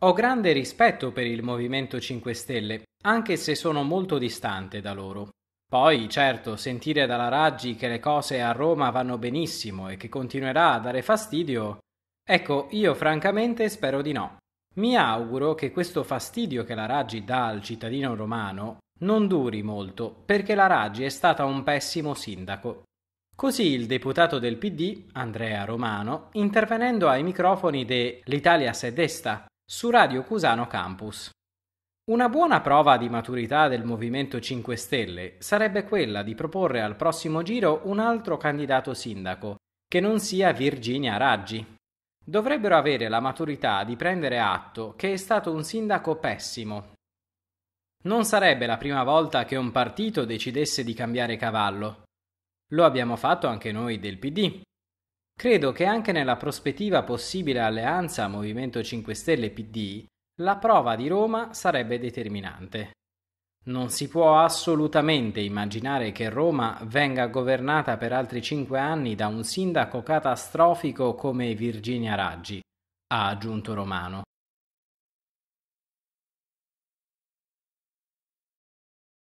Ho grande rispetto per il Movimento 5 Stelle, anche se sono molto distante da loro. Poi, certo, sentire dalla Raggi che le cose a Roma vanno benissimo e che continuerà a dare fastidio, ecco, io francamente spero di no. Mi auguro che questo fastidio che la Raggi dà al cittadino romano non duri molto, perché la Raggi è stata un pessimo sindaco. Così il deputato del PD, Andrea Romano, intervenendo ai microfoni de L'Italia se desta, su Radio Cusano Campus. Una buona prova di maturità del Movimento 5 Stelle sarebbe quella di proporre al prossimo giro un altro candidato sindaco, che non sia Virginia Raggi. Dovrebbero avere la maturità di prendere atto che è stato un sindaco pessimo. Non sarebbe la prima volta che un partito decidesse di cambiare cavallo. Lo abbiamo fatto anche noi del PD, Credo che anche nella prospettiva possibile alleanza Movimento 5 Stelle PD, la prova di Roma sarebbe determinante. Non si può assolutamente immaginare che Roma venga governata per altri cinque anni da un sindaco catastrofico come Virginia Raggi, ha aggiunto Romano,